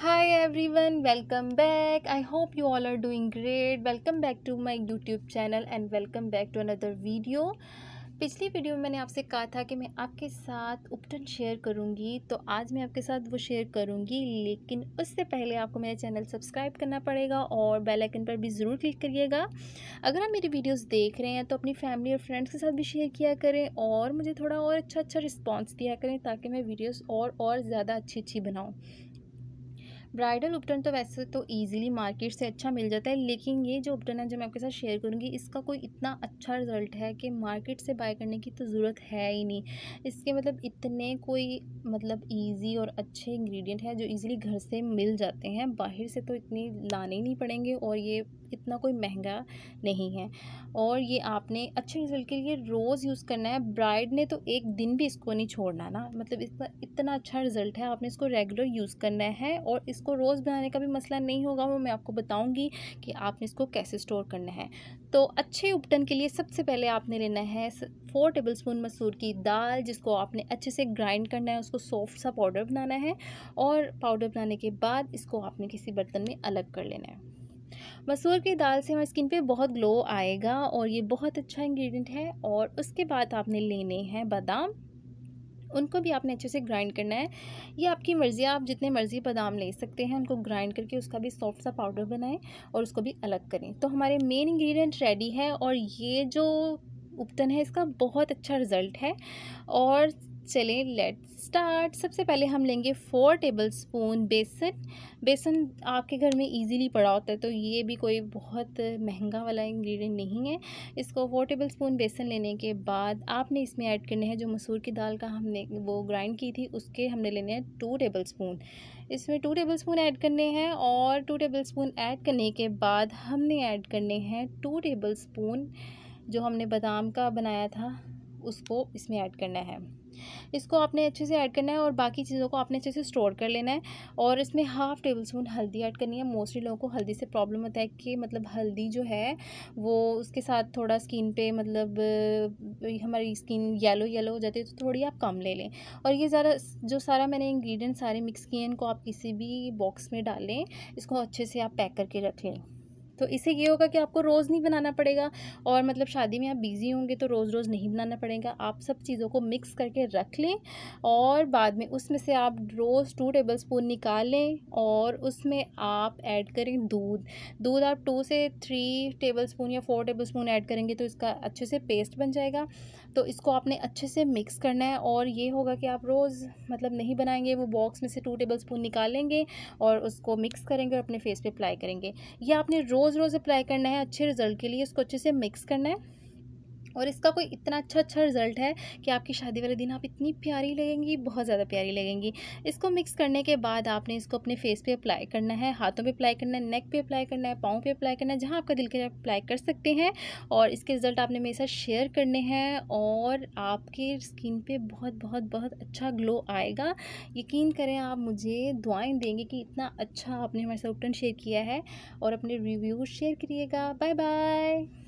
hi everyone welcome back i hope you all are doing great welcome back to my youtube channel and welcome back to another video पिछली video में मैंने आपसे कहा था कि मैं आपके साथ उपटन शेयर करूंगी तो आज मैं आपके साथ वो शेयर करूंगी लेकिन उससे पहले आपको मेरा चैनल सब्सक्राइब करना पड़ेगा और बेल आइकन पर भी ज़रूर क्लिक करिएगा अगर आप मेरी वीडियोस देख रहे हैं तो अपनी फैमिली और फ्रेंड्स के साथ भी शेयर किया करें और मुझे थोड़ा और अच्छा अच्छा रिस्पॉन्स दिया करें ताकि मैं वीडियोज़ और और ज़्यादा अच्छी अच्छी बनाऊँ ब्राइडल उपटन तो वैसे तो ईजिली मार्केट से अच्छा मिल जाता है लेकिन ये जो उपटन है जो मैं आपके साथ शेयर करूँगी इसका कोई इतना अच्छा रिजल्ट है कि मार्केट से बाय करने की तो ज़रूरत है ही नहीं इसके मतलब इतने कोई मतलब ईजी और अच्छे इंग्रीडियंट है जो ईजिली घर से मिल जाते हैं बाहर से तो इतनी लाने ही नहीं पड़ेंगे और ये इतना कोई महंगा नहीं है और ये आपने अच्छे रिजल्ट के लिए रोज़ यूज़ करना है ब्राइड ने तो एक दिन भी इसको नहीं छोड़ना ना मतलब इसका इतना अच्छा रिजल्ट है आपने इसको रेगुलर यूज़ करना है और इस इसको रोज़ बनाने का भी मसला नहीं होगा वो मैं आपको बताऊँगी कि आपने इसको कैसे स्टोर करना है तो अच्छे उपटन के लिए सबसे पहले आपने लेना है फोर टेबल स्पून मसूर की दाल जिसको आपने अच्छे से ग्राइंड करना है उसको सॉफ्ट सा पाउडर बनाना है और पाउडर बनाने के बाद इसको आपने किसी बर्तन में अलग कर लेना है मसूर की दाल से हमारी स्किन पे बहुत ग्लो आएगा और ये बहुत अच्छा इंग्रेडिएंट है और उसके बाद आपने लेने हैं बादाम उनको भी आपने अच्छे से ग्राइंड करना है ये आपकी मर्ज़ी आप जितने मर्ज़ी बादाम ले सकते हैं उनको ग्राइंड करके उसका भी सॉफ्ट सा पाउडर बनाएं और उसको भी अलग करें तो हमारे मेन इंग्रेडिएंट रेडी है और ये जो उपटन है इसका बहुत अच्छा रिज़ल्ट है और चले लेट स्टार्ट सबसे पहले हम लेंगे फोर टेबल स्पून बेसन बेसन आपके घर में इजीली पड़ा होता है तो ये भी कोई बहुत महंगा वाला इंग्रेडिएंट नहीं है इसको फोर टेबल स्पून बेसन लेने के बाद आपने इसमें ऐड करने हैं जो मसूर की दाल का हमने वो ग्राइंड की थी उसके हमने लेने हैं टू टेबल स्पून इसमें टू टेबल स्पून ऐड करने हैं और टू टेबल स्पून ऐड करने के बाद हमने ऐड करने हैं टू टेबल स्पून जो हमने बादाम का बनाया था उसको इसमें ऐड करना है इसको आपने अच्छे से ऐड करना है और बाकी चीज़ों को आपने अच्छे से स्टोर कर लेना है और इसमें हाफ़ टेबल स्पून हल्दी ऐड करनी है मोस्टली लोगों को हल्दी से प्रॉब्लम होता है कि मतलब हल्दी जो है वो उसके साथ थोड़ा स्किन पे मतलब हमारी स्किन येलो येलो हो जाती है तो थोड़ी आप कम ले लें और ये ज़रा जो सारा मैंने इंग्रेडिएंट सारे मिक्स किए इनको आप किसी भी बॉक्स में डालें इसको अच्छे से आप पैक करके रख लें तो इससे ये होगा कि आपको रोज़ नहीं बनाना पड़ेगा और मतलब शादी में आप बिज़ी होंगे तो रोज़ रोज़ नहीं बनाना पड़ेगा आप सब चीज़ों को मिक्स करके रख लें और बाद में उसमें से आप रोज़ टू टेबल स्पून निकालें और उसमें आप ऐड करें दूध दूध आप टू से थ्री टेबल स्पून या फोर टेबल स्पून ऐड करेंगे तो इसका अच्छे से पेस्ट बन जाएगा तो इसको आपने अच्छे से मिक्स करना है और ये होगा कि आप रोज़ मतलब नहीं बनाएंगे वो बॉक्स में से टू टेबल स्पून निकालेंगे और उसको मिक्स करेंगे और अपने फेस पे अप्लाई करेंगे ये आपने रोज़ रोज़ अप्लाई करना है अच्छे रिजल्ट के लिए इसको अच्छे से मिक्स करना है और इसका कोई इतना अच्छा अच्छा रिज़ल्ट है कि आपकी शादी वाले दिन आप इतनी प्यारी लगेंगी बहुत ज़्यादा प्यारी लगेंगी इसको मिक्स करने के बाद आपने इसको अपने फेस पे अप्लाई करना है हाथों पे अप्लाई करना है नेक पे अप्लाई करना है पाँव पे अप्लाई करना है जहाँ आपका दिल के अप्लाई कर सकते हैं और इसके रिज़ल्ट आपने मेरे साथ शेयर करने हैं और आपके स्किन पर बहुत बहुत बहुत अच्छा ग्लो आएगा यकीन करें आप मुझे दुआएँ देंगे कि इतना अच्छा आपने हमारे साथ उपटन शेयर किया है और अपने रिव्यूज़ शेयर करिएगा बाय बाय